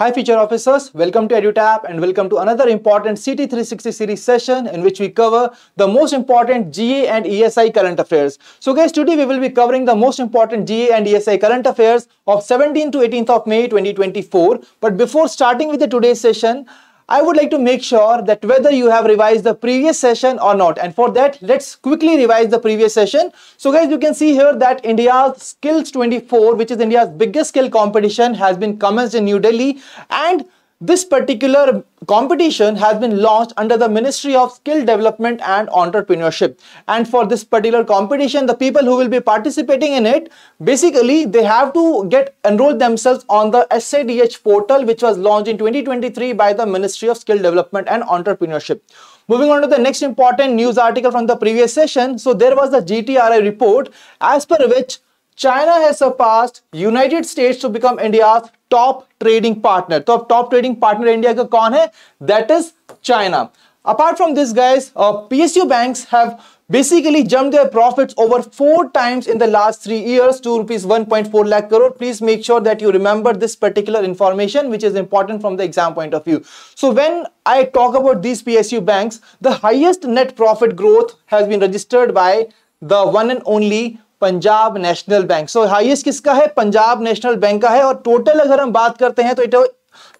Hi future officers, welcome to EduTap and welcome to another important CT360 series session in which we cover the most important GA and ESI current affairs. So guys, today we will be covering the most important GA and ESI current affairs of 17th to 18th of May 2024. But before starting with the today's session, I would like to make sure that whether you have revised the previous session or not. And for that, let's quickly revise the previous session. So guys, you can see here that India's Skills 24, which is India's biggest skill competition has been commenced in New Delhi. And this particular competition has been launched under the Ministry of Skill Development and Entrepreneurship. And for this particular competition, the people who will be participating in it, basically they have to get enrolled themselves on the SADH portal, which was launched in 2023 by the Ministry of Skill Development and Entrepreneurship. Moving on to the next important news article from the previous session. So there was the GTRI report as per which China has surpassed United States to become India's top trading partner. So, top trading partner India का कौन That is China. Apart from this, guys, uh, PSU banks have basically jumped their profits over four times in the last three years to rupees 1.4 lakh crore. Please make sure that you remember this particular information, which is important from the exam point of view. So when I talk about these PSU banks, the highest net profit growth has been registered by the one and only Punjab National Bank so highest किसका है Punjab National bank का है और total अगर हम बात करते हैं तो it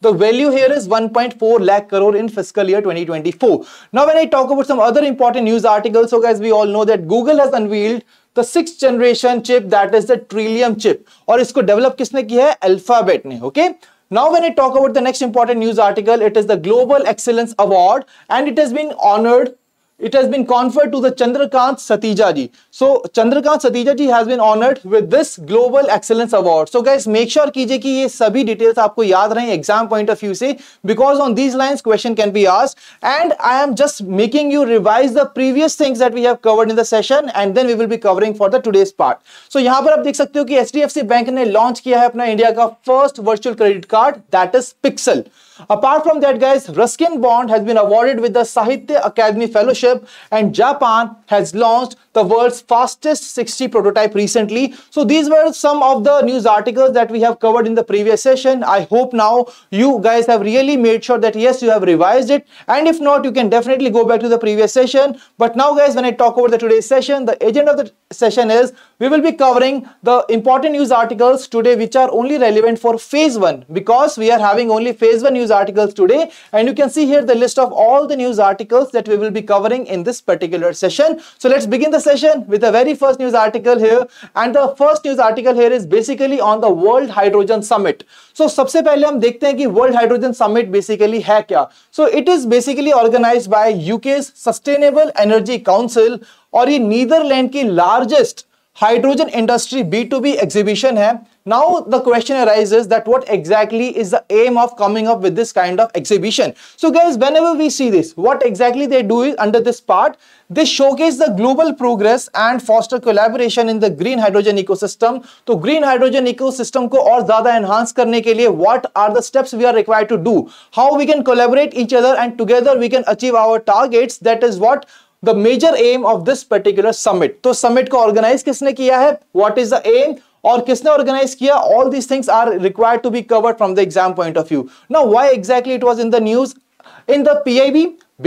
The value here is 1.4 lakh crore in fiscal year 2024. Now, when I talk about some other important news articles, so guys, we all know that Google has unveiled the sixth generation chip that is the Trillium chip. और इसको develop किसने किया है? Alphabet ने, okay? Now, when I talk about the next important news article, it is the Global Excellence Award and it has been honored it has been conferred to the Chandrakant Satija ji So Chandrakant Satija ji has been honored with this Global Excellence Award. So guys, make sure kijiye ki ye sabhi details aapko yaad rahe exam point of view se because on these lines question can be asked and I am just making you revise the previous things that we have covered in the session and then we will be covering for the today's part. So yahan par aap dekh sakte ho ki HDFC Bank ne launch kiya hai apna India ka first virtual credit card that is Pixel. Apart from that guys, Ruskin Bond has been awarded with the Sahitya Academy Fellowship and Japan has launched the world's fastest 60 prototype recently. So these were some of the news articles that we have covered in the previous session. I hope now you guys have really made sure that yes, you have revised it. And if not, you can definitely go back to the previous session. But now guys, when I talk over the today's session, the agenda of the session is we will be covering the important news articles today which are only relevant for phase 1 because we are having only phase 1 news articles today and you can see here the list of all the news articles that we will be covering in this particular session so let's begin the session with the very first news article here and the first news article here is basically on the world hydrogen summit so सबसे पहले हम देखते हैं कि world hydrogen summit basically है क्या so it is basically organized by UK's sustainable energy council और ये नीदरलैंड की largest hydrogen industry B to B exhibition है now the question exhibition so guys whenever we see this what exactly they do under this part they showcase global progress and foster collaboration in the green hydrogen ecosystem तो green hydrogen ecosystem को और ज्यादा enhance करने के लिए what are the steps we are require to do how we can collaborate each other and together we can achieve our target that is what the major aim of this particular summit. So, summit ko organize kisne kiya hai? What is the aim? Or kisne organize kiya? All these things are required to be covered from the exam point of view. Now, why exactly it was in the news? In the PIB,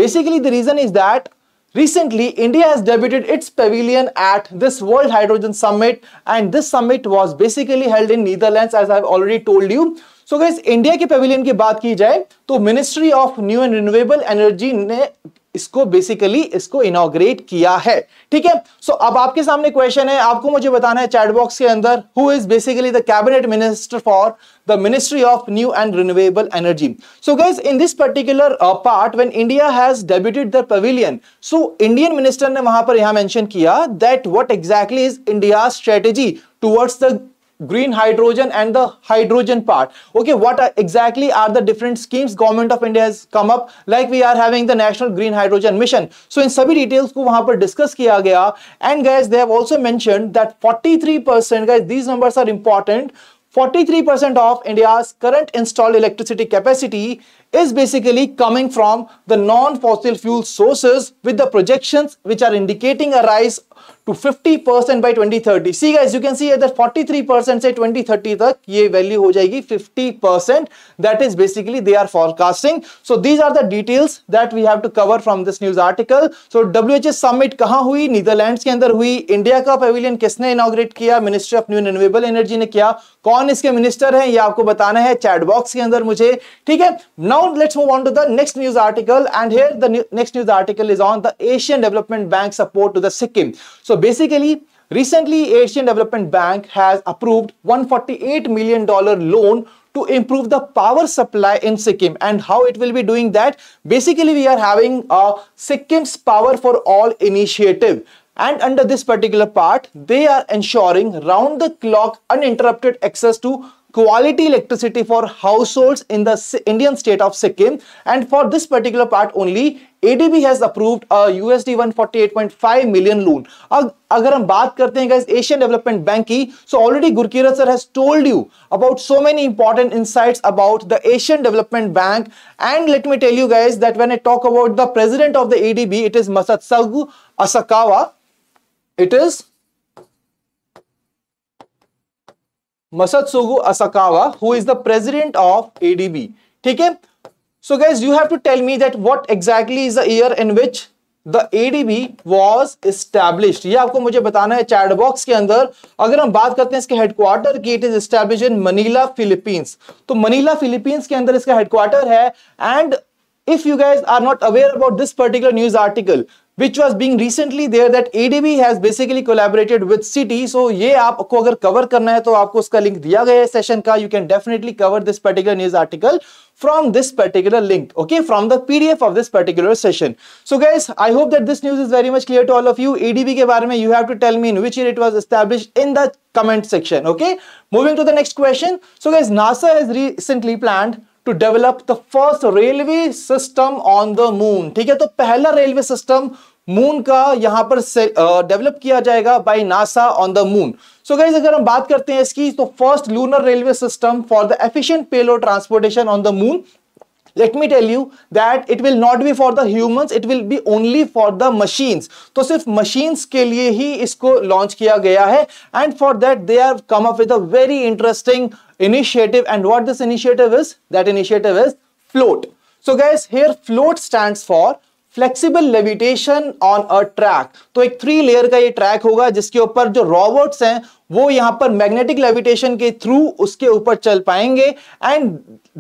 basically the reason is that recently India has debuted its pavilion at this World Hydrogen Summit and this summit was basically held in Netherlands as I have already told you. So guys, India ke pavilion ki baat ki jaye, to Ministry of New and Renewable Energy ne इसको basically इसको inaugurate किया है ठीक है सो अब आपके सामने question है आपको मुझे बताना है चैट बॉक्स के अंदर who is basically the cabinet minister for the ministry of new and renewable energy so guys in this particular part when India has debuted the pavilion so Indian minister ने वहां पर यहां mention किया that what exactly is India strategy towards the green hydrogen and the hydrogen part okay what are exactly are the different schemes government of india has come up like we are having the national green hydrogen mission so in sabhi details ko wahan par discuss kiya gaya and guys they have also mentioned that 43% guys these numbers are important 43% of India's current installed electricity capacity is basically coming from the non-fossil fuel sources with the projections which are indicating a rise to 50% by 2030. See guys, you can see that 43% से 2030 तक ये value हो जाएगी 50%. That is basically they are forecasting. So these are the details that we have to cover from this news article. So WHO summit कहाँ हुई? Netherlands के अंदर हुई. इंडिया का पवेलियन किसने इनोग्रेट किया? Ministry of new renewable energy ने किया. कौन इसके मिनिस्टर हैं? ये आपको बताना है चैट बॉक्स के अंदर मुझे. ठीक है? Now let's move on to the next news article and here the next news article is on the Asian Development Bank support to the Sikkim. So basically, recently Asian Development Bank has approved $148 million loan to improve the power supply in Sikkim and how it will be doing that. Basically, we are having a Sikkim's Power for All initiative. And under this particular part, they are ensuring round the clock uninterrupted access to quality electricity for households in the Indian state of Sikkim. And for this particular part only, ADB has approved a USD 148.5 million loan. Now, if we talk about Asian Development Bank, so already Gurkirat sir has told you about so many important insights about the Asian Development Bank. And let me tell you guys that when I talk about the president of the ADB, it is Masat Asakawa. It is Masatsugu Asakawa who is the president of ADB ठीक है so guys you have to tell me that what exactly is the year in which the ADB was established ये आपको मुझे बताना है chat box के अंदर अगर हम बात करते हैं इसके हेडक्वार्टर की it is establish in Manila Philippines तो मनीला फिलीपींस के अंदर इसका हेडक्वार्टर है and If you guys are not aware about this particular news article, which was being recently there that ADB has basically collaborated with City. So ये आपको अगर cover करना है तो आपको उसका link दिया गया है session का. You can definitely cover this particular news article from this particular link okay from the pdf of this particular session so guys i hope that this news is very much clear to all of you adb ke bare mein you have to tell me in which year it was established in the comment section okay moving to the next question so guys nasa has recently planned to develop the first railway system on the moon ठीक है तो पहला railway system moon का यहां पर develop किया जाएगा by NASA on the moon so guys अगर हम बात करते हैं इसकी तो first lunar railway system for the efficient payload transportation on the moon let me tell you that it will not be for the humans it will be only for the machines तो सिर्फ machines के लिए ही इसको launch किया गया है and for that they are come up with a very interesting initiative and what this initiative is that initiative is FLOAT so guys here FLOAT stands for flexible levitation on a track तो एक three layer का ये track होगा जिसके ऊपर जो robots हैं वो यहां पर मैग्नेटिक लेविटेशन के थ्रू उसके ऊपर चल पाएंगे and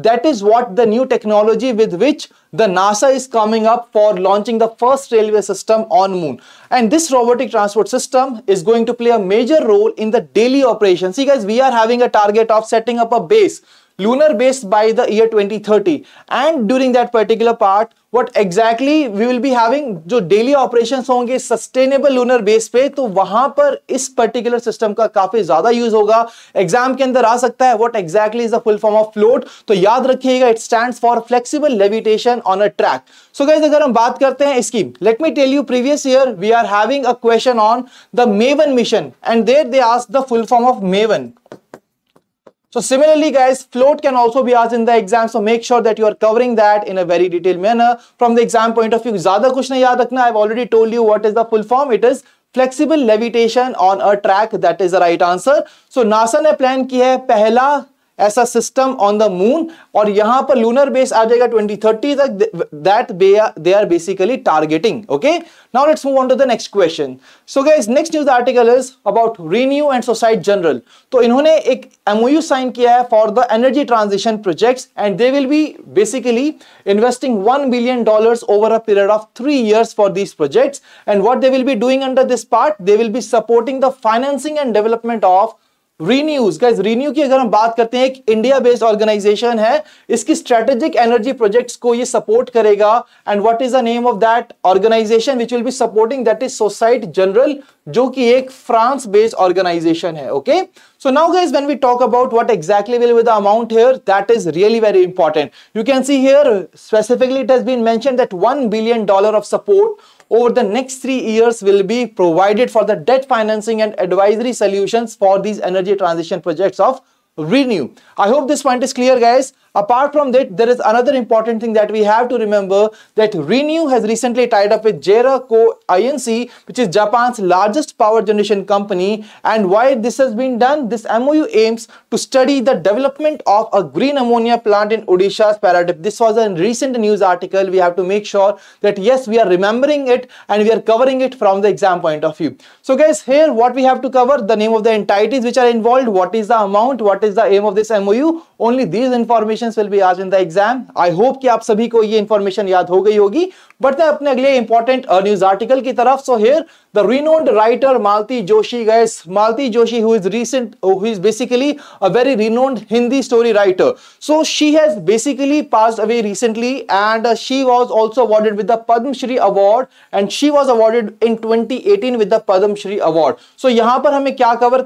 that is what the new technology with which the NASA is coming up for launching the first railway system on moon and this robotic transport system is going to play a major role in the daily operation see guys we are having a target of setting up a base lunar base by the year 2030 and during that particular part what exactly we will be having जो daily operation होंगे sustainable lunar base पे तो वहां पर इस particular system का काफी ज्यादा यूज होगा एग्जाम के अंदर आ सकता है what exactly is the full form of FLOAT तो याद रखिएगा it stand for flexible levitation on a track so guys अगर हम बात करते हैं इसकी let me tell you previous year we are having a question on the MAVEN mission and there they ask the full form of MAVEN So similarly guys, float can also be asked in the exam. So make sure that you are covering that in a very detailed manner. From the exam point of view, ज़्यादा कुछ नहीं याद रखना. I've already told you what is the full form. It is flexible levitation on a track. That is the right answer. So NASA ne plan ki hai pehla ऐसा system on the moon और यहां पर lunar base आ जाएगा 2030 तक that they are basically targeting okay now let's move on to the next question so guys next news article is about ReNew and Societe Generale तो इन्होंने एक एमओयू साइन किया है for the energy transition projects and they will be basically investing 1 billion dollars over a period of 3 years for these projects and what they will be doing under this part they will be supporting the financing and development of ReNew's guys ReNew की अगर हम बात करते हैं एक India based organization है इसकी strategic energy projects को ये सपोर्ट करेगा and what is the name of that organization which will be supporting that is Societe Generale जो कि एक फ्रांस बेस्ड ऑर्गेनाइजेशन है okay so now guys when we talk about what exactly will be amount that is really very important you can see here specifically it has been mention that one billion dollar of support over the next three years will be provided for the debt financing and advisory solutions for these energy transition projects of renew. I hope this point is clear guys. Apart from that, there is another important thing that we have to remember that Renew has recently tied up with JERA Co INC, which is Japan's largest power generation company. And why this has been done? This MOU aims to study the development of a green ammonia plant in Odisha's Paradip. This was a recent news article. We have to make sure that yes, we are remembering it and we are covering it from the exam point of view. So guys, here what we have to cover, the name of the entities which are involved, what is the amount, what is is the aim of this MOU. Only these informations will be asked in the exam. I hope कि आप सभी को this information याद हो गई होगी. बढ़ते हैं next important uh, news article की So here the renowned writer Malti Joshi guys, Malti Joshi who is recent, who is basically a very renowned Hindi story writer. So she has basically passed away recently and uh, she was also awarded with the Padma Shri award and she was awarded in 2018 with the Padma Shri award. So यहाँ we have to cover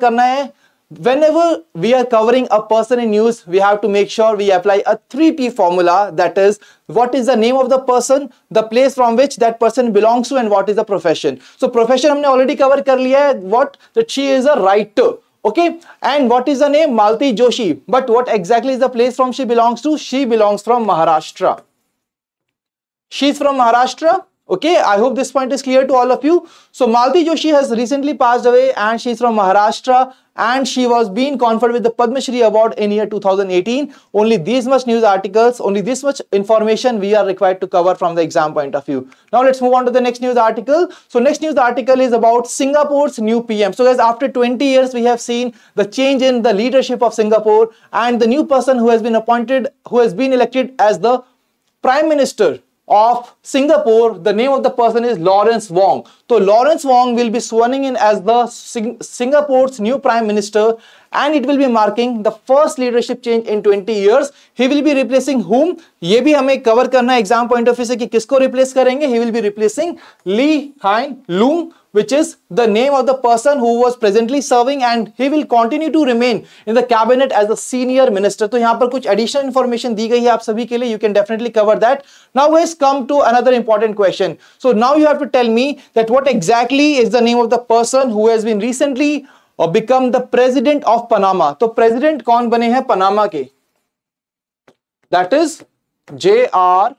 Whenever we are covering a person in news, we have to make sure we apply a 3P formula that is what is the name of the person, the place from which that person belongs to and what is the profession. So profession हमने already covered. कर what that she is a writer. Okay, and what is the name? Malti Joshi. But what exactly is the place from she belongs to? She belongs from Maharashtra. She is from Maharashtra Okay, I hope this point is clear to all of you. So Malti Joshi has recently passed away and she's from Maharashtra and she was being conferred with the Padma Shri Award in year 2018. Only these much news articles, only this much information we are required to cover from the exam point of view. Now let's move on to the next news article. So next news article is about Singapore's new PM. So guys, after 20 years, we have seen the change in the leadership of Singapore and the new person who has been appointed, who has been elected as the Prime Minister of Singapore, the name of the person is Lawrence Wong. So Lawrence Wong will be sworn in as the Sing Singapore's new prime minister and it will be marking the first leadership change in 20 years. He will be replacing whom? ye bhi hame cover karna exam point of view se ki kisko replace karenge He will be replacing Lee Hsien lung which is the name of the person who was presently serving and he will continue to remain in the cabinet as a senior minister. तो यहाँ पर कुछ additional information दी गई है आप सभी के लिए you can definitely cover that. Now let's come to another important question. So now you have to tell me that what exactly is the name of the person who has been recently or become the president of Panama. तो president कौन बने हैं Panama के That is J.R.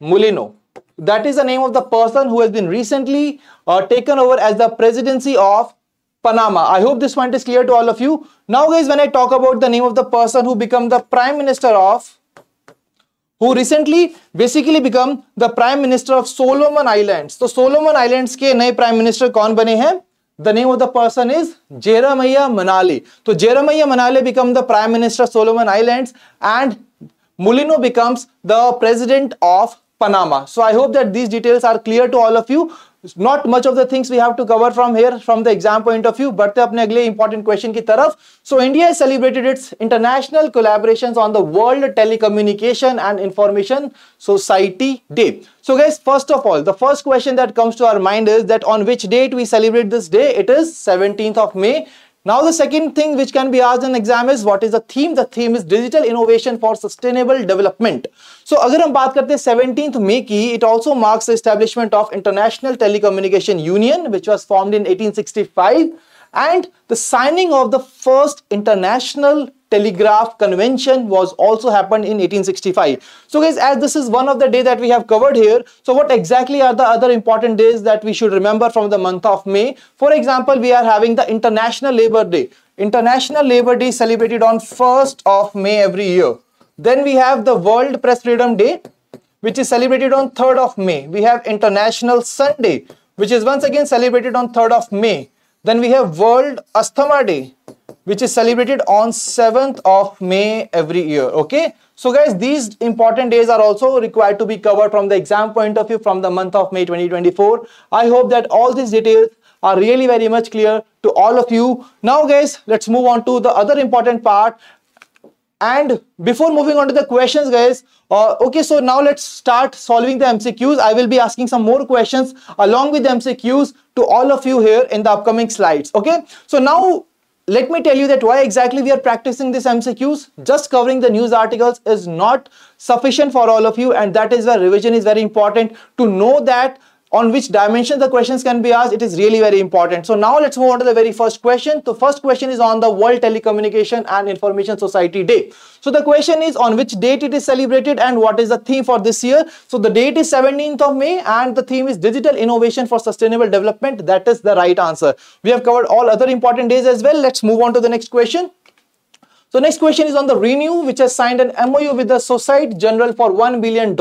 Mulino. That is the name of the person who has been recently uh, taken over as the presidency of Panama. I hope this point is clear to all of you. Now guys, when I talk about the name of the person who become the prime minister of, who recently basically become the prime minister of Solomon Islands. So Solomon Islands के नए prime minister कौन बने The name of the person is Jeremiah Manali. So Jeremiah Manali become the prime minister of Solomon Islands and Mulino becomes the president of Panama. So I hope that these details are clear to all of you. Not much of the things we have to cover from here from the exam point of view बढ़ते अपने अगले important question की तरफ so India celebrated its international collaboration on the world telecommunication and information society day So guys, first of all, the first question that comes to our mind is that on which date we celebrate this day? It is 17th of May now the second thing which can be asked in exam is what is the theme? The theme is digital innovation for sustainable development. So अगर हम बात करते 17th May की it also marks the establishment of International Telecommunication Union which was formed in 1865 and the signing of the first international telegraph convention was also happened in 1865 so guys as this is one of the day that we have covered here so what exactly are the other important days that we should remember from the month of may for example we are having the international labor day international labor day celebrated on 1st of may every year then we have the world press freedom day which is celebrated on 3rd of may we have international sunday which is once again celebrated on 3rd of may then we have World Asthma Day, which is celebrated on 7th of May every year. Okay. So guys, these important days are also required to be covered from the exam point of view from the month of May 2024. I hope that all these details are really very much clear to all of you. Now guys, let's move on to the other important part and before moving on to the questions, guys, uh, okay, so now let's start solving the MCQs. I will be asking some more questions along with the MCQs to all of you here in the upcoming slides, okay? So now let me tell you that why exactly we are practicing this MCQs. Just covering the news articles is not sufficient for all of you and that is why revision is very important to know that on which dimension the questions can be asked, it is really very important. So now let's move on to the very first question. The first question is on the World Telecommunication and Information Society Day. So the question is on which date it is celebrated and what is the theme for this year. So the date is 17th of May and the theme is digital innovation for sustainable development. That is the right answer. We have covered all other important days as well. Let's move on to the next question. So next question is on the Renew, which has signed an MOU with the Societe General for $1 billion.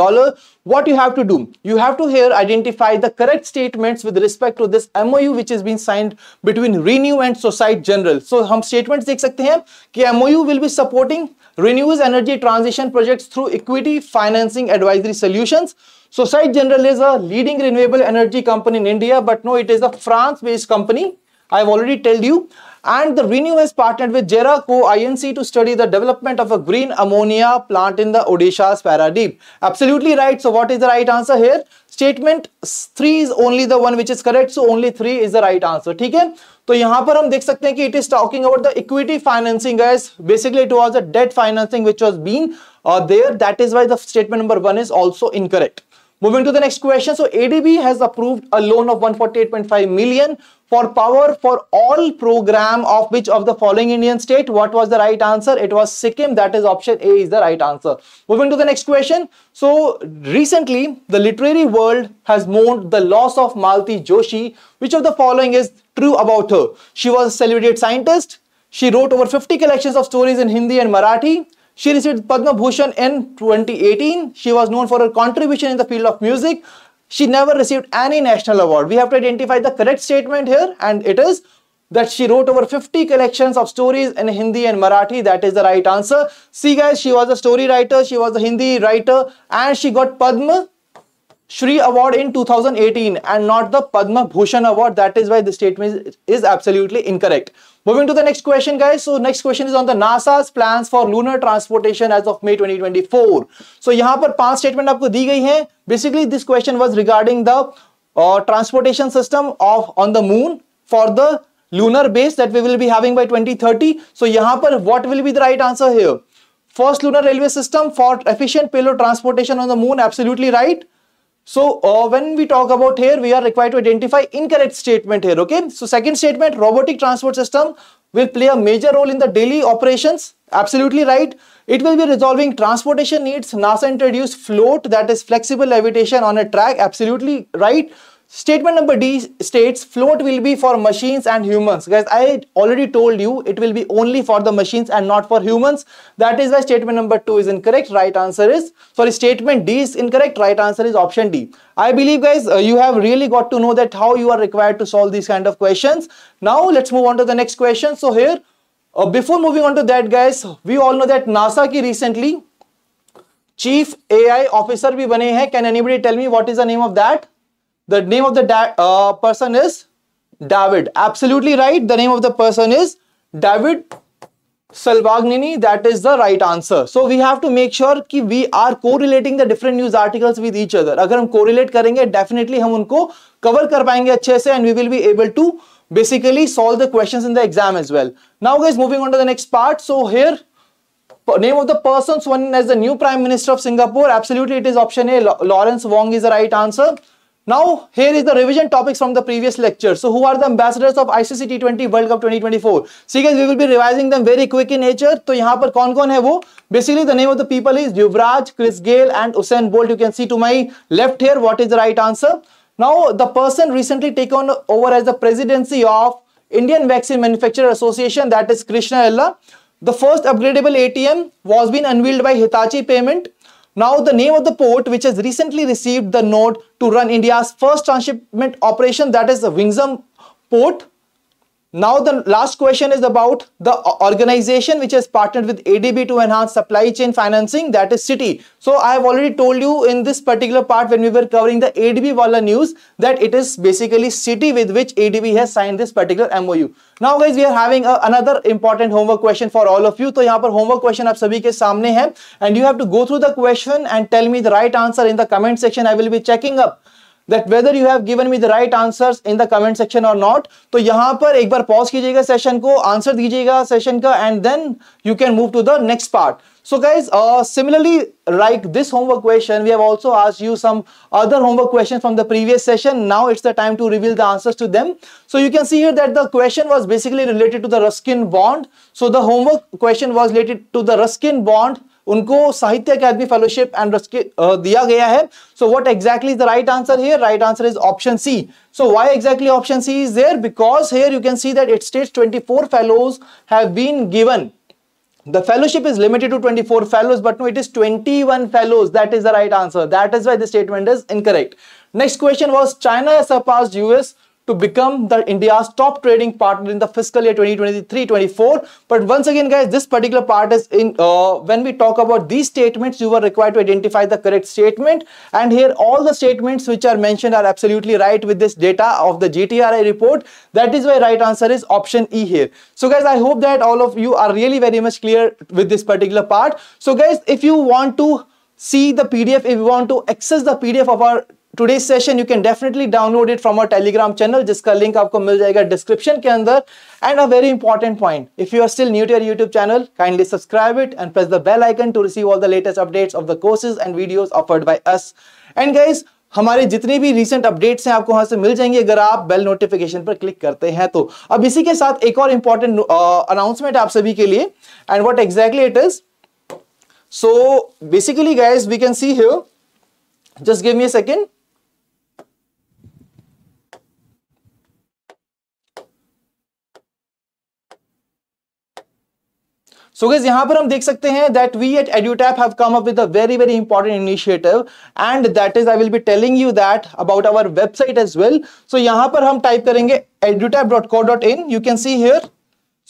What you have to do? You have to here identify the correct statements with respect to this MOU which has been signed between Renew and Societe General. So some statements देख सकते हैं MOU will be supporting Renew's energy transition projects through equity financing advisory solutions. Societe General is a leading renewable energy company in India, but no, it is a France-based company. I've already told you and the Renew has partnered with Jeraco INC to study the development of a green ammonia plant in the Odisha's Paradeep. Absolutely right. So what is the right answer here? Statement 3 is only the one which is correct. So only 3 is the right answer. Okay. So, here we can see it is talking about the equity financing guys. Basically it was a debt financing which was being uh, there. That is why the statement number 1 is also incorrect. Moving to the next question. So ADB has approved a loan of 148.5 million for power for all program of which of the following Indian state? What was the right answer? It was Sikkim. That is option A is the right answer. Moving to the next question. So recently the literary world has mourned the loss of Malti Joshi. Which of the following is true about her? She was a celebrated scientist. She wrote over 50 collections of stories in Hindi and Marathi. She received Padma Bhushan in 2018. She was known for her contribution in the field of music. She never received any national award. We have to identify the correct statement here and it is that she wrote over 50 collections of stories in Hindi and Marathi. That is the right answer. See guys, she was a story writer, she was a Hindi writer and she got Padma Shri Award in 2018 and not the Padma Bhushan Award. That is why the statement is absolutely incorrect. Moving to the next question, guys. So next question is on the NASA's plans for lunar transportation as of May 2024. So यहाँ पर पांच statement आपको दी गई हैं. Basically, this question was regarding the uh, transportation system of on the moon for the lunar base that we will be having by 2030. So यहाँ पर what will be the right answer here? First lunar railway system for efficient payload transportation on the moon. Absolutely right. So uh, when we talk about here, we are required to identify incorrect statement here, okay? So second statement, robotic transport system will play a major role in the daily operations. Absolutely right. It will be resolving transportation needs. NASA introduced float that is flexible levitation on a track. Absolutely right. Statement number D states float will be for machines and humans. Guys, I already told you it will be only for the machines and not for humans. That is why statement number 2 is incorrect. Right answer is, sorry, statement D is incorrect. Right answer is option D. I believe guys, uh, you have really got to know that how you are required to solve these kind of questions. Now let's move on to the next question. So here, uh, before moving on to that guys, we all know that NASA ki recently chief AI officer bhi bane hai. Can anybody tell me what is the name of that? The name of the uh, person is David. Absolutely right. The name of the person is David Salvagnini. That is the right answer. So we have to make sure that we are correlating the different news articles with each other. If we correlate करेंगे definitely we will cover them पाएंगे and we will be able to basically solve the questions in the exam as well. Now guys moving on to the next part. So here name of the person sworn as the new prime minister of Singapore. Absolutely it is option A. Lawrence Wong is the right answer. Now, here is the revision topics from the previous lecture. So, who are the ambassadors of ICC T20 World Cup 2024? See guys, we will be revising them very quick in nature. So यहाँ पर कौन कौन Basically, the name of the people is Yuvraj, Chris Gale and Usain Bolt. You can see to my left here what is the right answer. Now, the person recently taken over as the presidency of Indian Vaccine Manufacturer Association that is Krishna Ella. The first upgradable ATM was been unveiled by Hitachi Payment. Now the name of the port which has recently received the node to run India's first transshipment operation that is the Wingsum port now the last question is about the organization which has partnered with ADB to enhance supply chain financing that is Citi. So I have already told you in this particular part when we were covering the ADB Walla news that it is basically Citi with which ADB has signed this particular MOU. Now guys we are having a, another important homework question for all of you. So यहाँ homework question आप सभी के सामने है and you have to go through the question and tell me the right answer in the comment section. I will be checking up. That whether you have given me the right answers in the comment section or not, so here पर एक बार pause session, session को answer and then you can move to the next part. so guys uh, similarly like this homework question we have also asked you some other homework questions from the previous session now it's the time to reveal the answers to them so you can see here that the question was basically related to the ruskin bond so the homework question was related to the ruskin bond उनको साहित्य अकादमी fellowship and दिया गया है so what what is the right answer here right answer is option C so why exactly option C is there because here you can see that it state twenty four fellows have been given the fellowship is limited to 24 fellows but no it is 21 fellows that is the right answer that is why the statement is incorrect next question was china surpassed us to become the India's top trading partner in the fiscal year 2023-24. But once again, guys, this particular part is in, uh, when we talk about these statements, you were required to identify the correct statement. And here all the statements which are mentioned are absolutely right with this data of the GTRI report. That is why right answer is option E here. So guys, I hope that all of you are really very much clear with this particular part. So guys, if you want to see the PDF, if you want to access the PDF of our today's session you can definitely download it from our Telegram channel जिसका link आपको मिल जाएगा description के अंदर and a very important point if you are still new to our YouTube channel kindly subscribe it and press the bell icon to receive all the latest updates of the courses and videos offered by us and guys हमारे जितने भी recent updates हैं आपको वहां से मिल जाएंगे अगर आप बेल नोटिफिकेशन पर क्लिक करते हैं तो अब इसी के साथ एक और इंपॉर्टेंट अनाउंसमेंट uh, आप सभी के लिए and what exactly it is so basically guys we can see have just give me a So guys, यहाँ पर हम देख सकते हैं that we at EduTap have come up with a very very important initiative and that is I will be telling you that about our website as well. So यहाँ पर हम type करेंगे edutap.co.in. You can see here.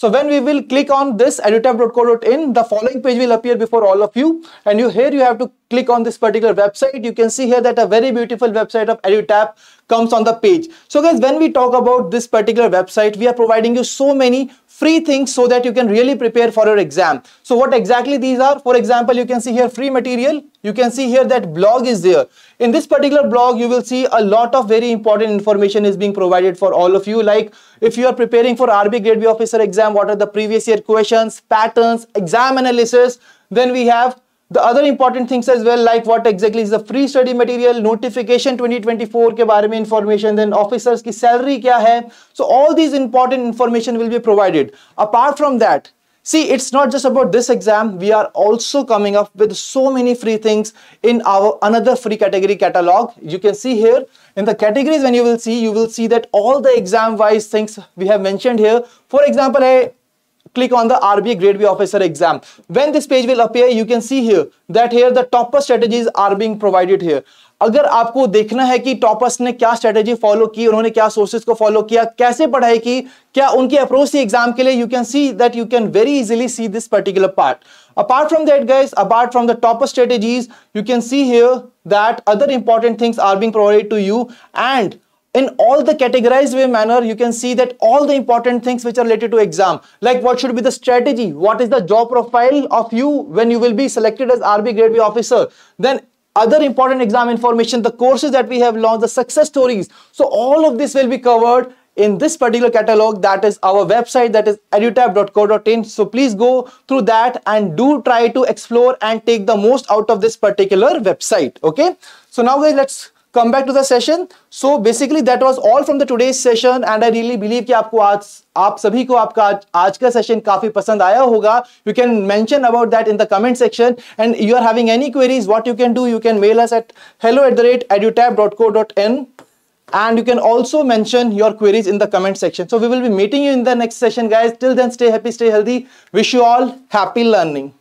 So when we will click on this edutap.co.in, the following page will appear before all of you. And you here you have to click on this particular website. You can see here that a very beautiful website of edutap comes on the page. So guys, when we talk about this particular website, we are providing you so many free things so that you can really prepare for your exam. So what exactly these are? For example, you can see here free material. You can see here that blog is there. In this particular blog, you will see a lot of very important information is being provided for all of you. Like if you are preparing for RB Grade B officer exam, what are the previous year questions, patterns, exam analysis. Then we have the other important things as well like what exactly is the free study material notification 2024 के बारे में information then officers की salary क्या है so all these important information will be provided apart from that see it's not just about this exam we are also coming up with so many free things in our another free category catalog you can see here in the categories when you will see you will see that all the exam wise things we have mentioned here for example hey click on the RBI Grade B Officer exam. When this page will appear, you can see here that here the topper strategies are being provided here. अगर आपको देखना है कि toppers ने क्या strategy follow की उन्होंने क्या सोर्सेज को फॉलो किया कैसे पढ़ाई की क्या उनकी अप्रोच थी एग्जाम के लिए you can see that you can very easily see this particular part apart from that guys apart from the topper strategies you can see here that other important things are being provided to you and in all the categorized way manner, you can see that all the important things which are related to exam, like what should be the strategy, what is the job profile of you when you will be selected as RB grade B officer, then other important exam information, the courses that we have launched, the success stories. So all of this will be covered in this particular catalog that is our website that is edutab.co.in so please go through that and do try to explore and take the most out of this particular website okay so now guys let's come back to the session. So basically that was all from the today's session and I really believe कि आपको आज आप सभी को आपका आज, आज का सेशन काफी पसंद आया होगा you can mention about that in the comment section and you are having any queries what you can do you can mail us at hello at the rate edutab.co.in and you can also mention your queries in the comment section. So we will be meeting you in the next session guys. Till then stay happy, stay healthy. Wish you all happy learning.